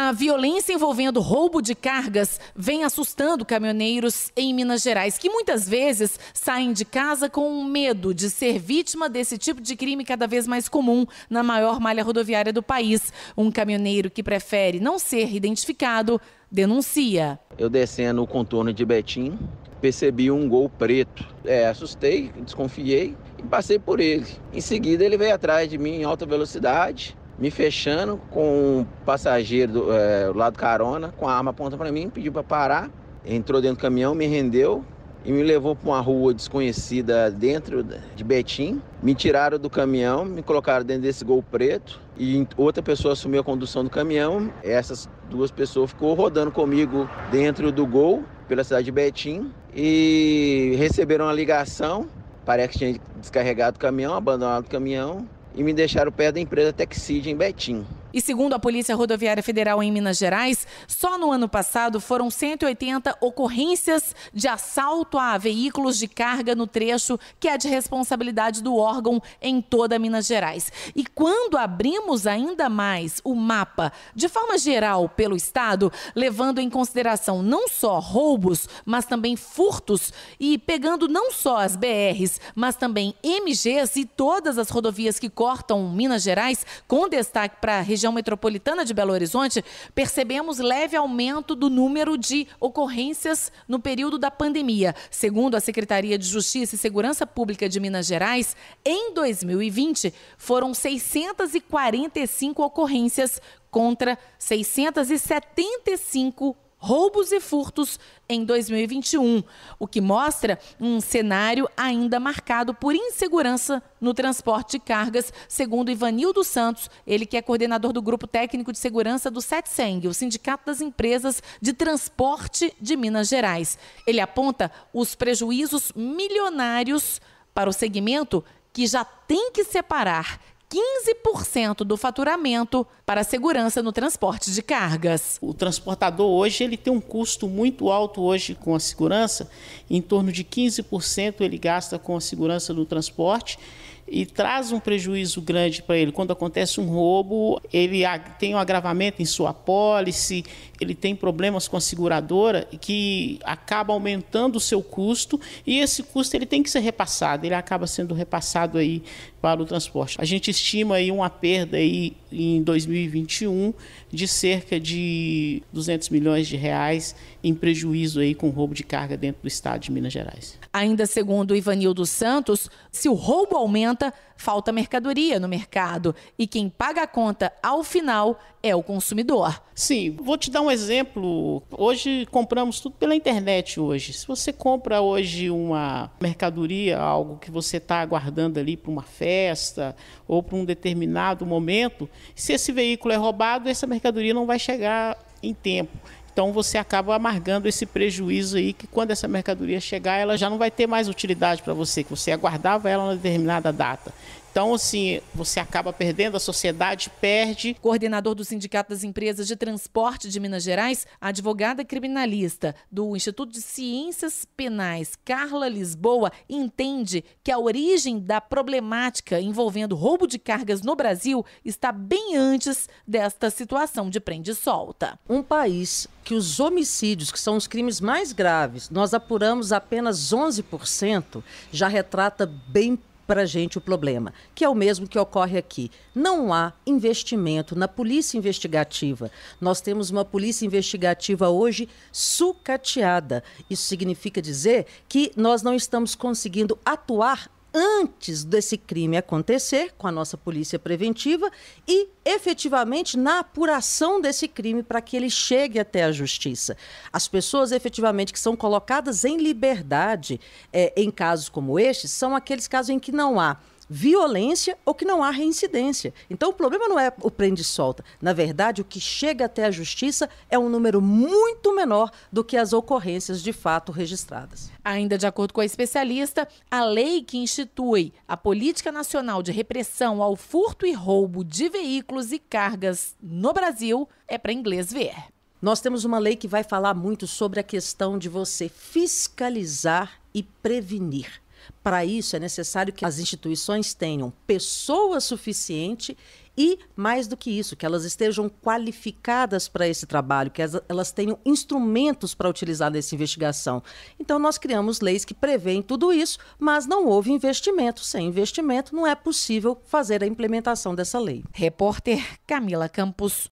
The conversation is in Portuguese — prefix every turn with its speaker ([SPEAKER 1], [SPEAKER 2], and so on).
[SPEAKER 1] A violência envolvendo roubo de cargas vem assustando caminhoneiros em Minas Gerais, que muitas vezes saem de casa com medo de ser vítima desse tipo de crime cada vez mais comum na maior malha rodoviária do país. Um caminhoneiro que prefere não ser identificado denuncia.
[SPEAKER 2] Eu descendo o contorno de Betim, percebi um gol preto. É, assustei, desconfiei e passei por ele. Em seguida, ele veio atrás de mim em alta velocidade me fechando com um passageiro do é, lado carona, com a arma apontando para mim, pediu para parar, entrou dentro do caminhão, me rendeu e me levou para uma rua desconhecida dentro de Betim. Me tiraram do caminhão, me colocaram dentro desse gol preto e outra pessoa assumiu a condução do caminhão. Essas duas pessoas ficou rodando comigo dentro do gol pela cidade de Betim e receberam uma ligação. Parece que tinha descarregado o caminhão, abandonado o caminhão e me deixaram perto da empresa Texid em Betim.
[SPEAKER 1] E segundo a Polícia Rodoviária Federal em Minas Gerais, só no ano passado foram 180 ocorrências de assalto a veículos de carga no trecho que é de responsabilidade do órgão em toda Minas Gerais. E quando abrimos ainda mais o mapa de forma geral pelo estado, levando em consideração não só roubos, mas também furtos e pegando não só as BRs, mas também MGs e todas as rodovias que cortam Minas Gerais, com destaque para a região região metropolitana de Belo Horizonte, percebemos leve aumento do número de ocorrências no período da pandemia. Segundo a Secretaria de Justiça e Segurança Pública de Minas Gerais, em 2020 foram 645 ocorrências contra 675 roubos e furtos em 2021, o que mostra um cenário ainda marcado por insegurança no transporte de cargas, segundo Ivanildo Santos, ele que é coordenador do Grupo Técnico de Segurança do SETSENG, o Sindicato das Empresas de Transporte de Minas Gerais. Ele aponta os prejuízos milionários para o segmento que já tem que separar 15% do faturamento para a segurança no transporte
[SPEAKER 3] de cargas. O transportador hoje ele tem um custo muito alto hoje com a segurança, em torno de 15% ele gasta com a segurança do transporte e traz um prejuízo grande para ele. Quando acontece um roubo, ele tem um agravamento em sua pólice, ele tem problemas com a seguradora que acaba aumentando o seu custo e esse custo ele tem que ser repassado, ele acaba sendo repassado aí para o transporte. A gente estima aí uma perda aí em 2021 de cerca de 200 milhões de reais em prejuízo aí com roubo de carga dentro do estado de Minas Gerais.
[SPEAKER 1] Ainda segundo Ivanildo Santos, se o roubo aumenta, falta mercadoria no mercado e quem paga a conta ao final é o consumidor.
[SPEAKER 3] Sim, vou te dar um exemplo. Hoje compramos tudo pela internet hoje. Se você compra hoje uma mercadoria, algo que você está aguardando ali para uma festa ou para um determinado momento, se esse veículo é roubado, essa mercadoria não vai chegar em tempo. Então você acaba amargando esse prejuízo aí que quando essa mercadoria chegar, ela já não vai ter mais utilidade para você, que você aguardava ela na determinada data. Então, assim, você acaba perdendo, a sociedade perde. Coordenador do Sindicato das Empresas de
[SPEAKER 1] Transporte de Minas Gerais, advogada criminalista do Instituto de Ciências Penais, Carla Lisboa, entende que a origem da problemática envolvendo roubo de cargas no Brasil está bem antes desta situação de prende e
[SPEAKER 4] solta. Um país que os homicídios, que são os crimes mais graves, nós apuramos apenas 11%, já retrata bem para a gente o problema, que é o mesmo que ocorre aqui. Não há investimento na polícia investigativa. Nós temos uma polícia investigativa hoje sucateada. Isso significa dizer que nós não estamos conseguindo atuar antes desse crime acontecer com a nossa polícia preventiva e efetivamente na apuração desse crime para que ele chegue até a justiça. As pessoas efetivamente que são colocadas em liberdade é, em casos como este são aqueles casos em que não há violência ou que não há reincidência. Então o problema não é o prende e solta. Na verdade, o que chega até a justiça é um número muito menor do que as ocorrências de fato registradas.
[SPEAKER 1] Ainda de acordo com a especialista, a lei que institui a Política Nacional de Repressão ao Furto e Roubo de Veículos e Cargas no Brasil é para inglês
[SPEAKER 4] ver. Nós temos uma lei que vai falar muito sobre a questão de você fiscalizar e prevenir. Para isso, é necessário que as instituições tenham pessoa suficiente e, mais do que isso, que elas estejam qualificadas para esse trabalho, que elas tenham instrumentos para utilizar nessa investigação. Então, nós criamos leis que prevêem tudo isso, mas não houve investimento. Sem investimento, não é possível fazer a implementação dessa lei. Repórter Camila Campos.